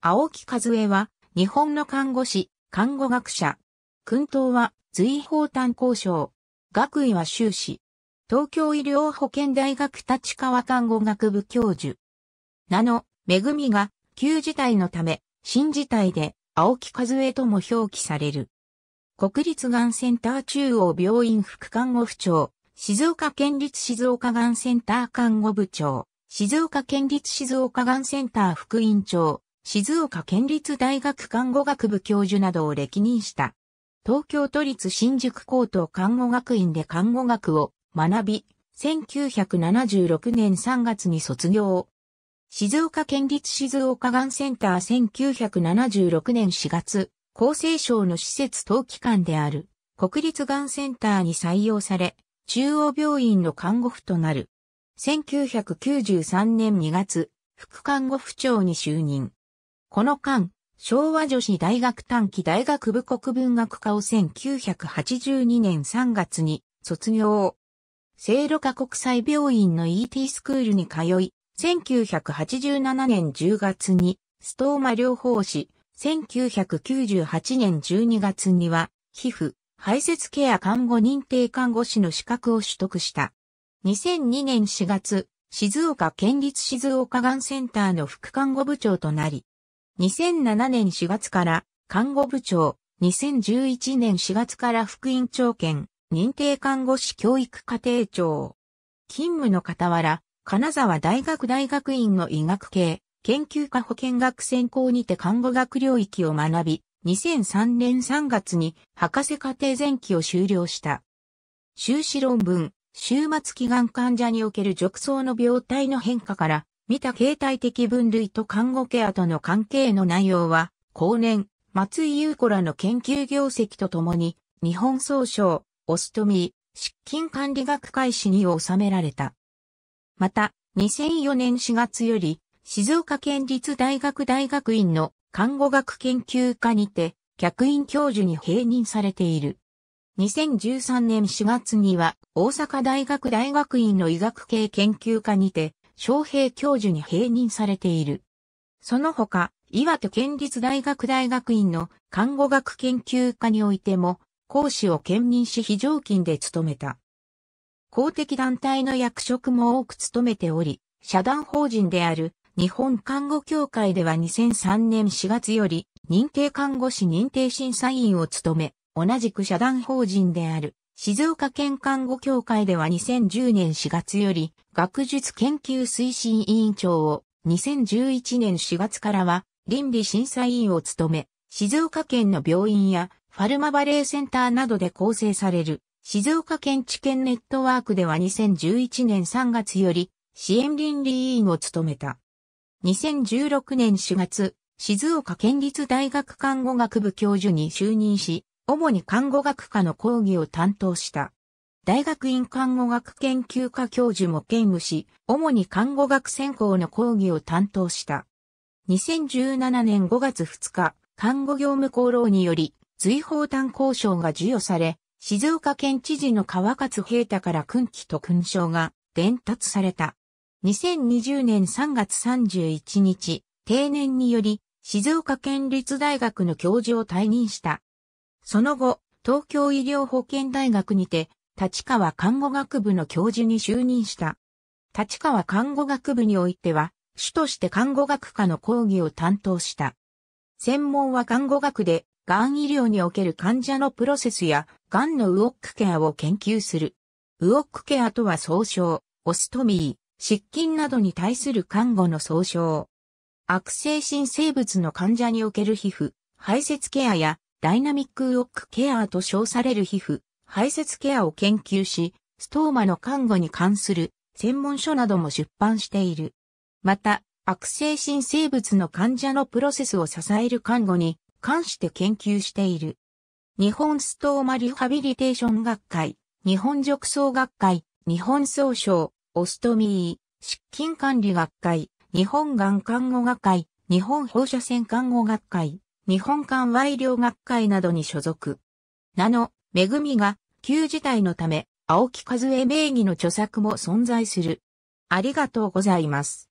青木和江は、日本の看護師、看護学者。訓東は、随法担交渉。学位は修士。東京医療保険大学立川看護学部教授。名の、恵みが、旧事態のため、新事態で、青木和江とも表記される。国立がんセンター中央病院副看護部長、静岡県立静岡がんセンター看護部長、静岡県立静岡がんセンター副院長、静岡県立大学看護学部教授などを歴任した。東京都立新宿高等看護学院で看護学を学び、1976年3月に卒業。静岡県立静岡がんセンター1976年4月、厚生省の施設等機関である国立がんセンターに採用され、中央病院の看護婦となる。1993年2月、副看護婦長に就任。この間、昭和女子大学短期大学部国文学科を1982年3月に卒業。聖路加国際病院の ET スクールに通い、1987年10月にストーマ療法士、1998年12月には皮膚、排泄ケア看護認定看護師の資格を取得した。2002年4月、静岡県立静岡がんセンターの副看護部長となり、2007年4月から看護部長、2011年4月から副院長兼認定看護師教育課程長。勤務の傍ら、金沢大学大学院の医学系、研究科保健学専攻にて看護学領域を学び、2003年3月に博士課程前期を修了した。修士論文、終末祈願患者における褥瘡の病態の変化から、見た形態的分類と看護ケアとの関係の内容は、後年、松井優子らの研究業績とともに、日本総省、オストミー、失禁管理学会誌に収められた。また、2004年4月より、静岡県立大学大学院の看護学研究科にて、客員教授に併任されている。2013年4月には、大阪大学大学院の医学系研究科にて、昌平教授に併任されている。その他、岩手県立大学大学院の看護学研究科においても、講師を兼任し非常勤で務めた。公的団体の役職も多く務めており、社団法人である日本看護協会では2003年4月より認定看護師認定審査員を務め、同じく社団法人である静岡県看護協会では2010年4月より学術研究推進委員長を2011年4月からは倫理審査委員を務め、静岡県の病院やファルマバレーセンターなどで構成される静岡県知見ネットワークでは2011年3月より支援倫理委員を務めた。2016年4月、静岡県立大学看護学部教授に就任し、主に看護学科の講義を担当した。大学院看護学研究科教授も兼務し、主に看護学専攻の講義を担当した。2017年5月2日、看護業務功労により、随法単交渉が授与され、静岡県知事の川勝平太から訓旗と勲章が伝達された。2020年3月31日、定年により、静岡県立大学の教授を退任した。その後、東京医療保健大学にて、立川看護学部の教授に就任した。立川看護学部においては、主として看護学科の講義を担当した。専門は看護学で、がん医療における患者のプロセスや、がんのウォックケアを研究する。ウォックケアとは総称、オストミー、失禁などに対する看護の総称。悪性新生物の患者における皮膚、排泄ケアやダイナミックウォックケアと称される皮膚、排泄ケアを研究し、ストーマの看護に関する専門書なども出版している。また、悪性新生物の患者のプロセスを支える看護に関して研究している。日本ストーマリハビリテーション学会、日本褥瘡学会、日本総省、オストミー、失禁管理学会、日本がん看護学会、日本放射線看護学会、日本館賄領学会などに所属。名の、恵が、旧事態のため、青木和恵名義の著作も存在する。ありがとうございます。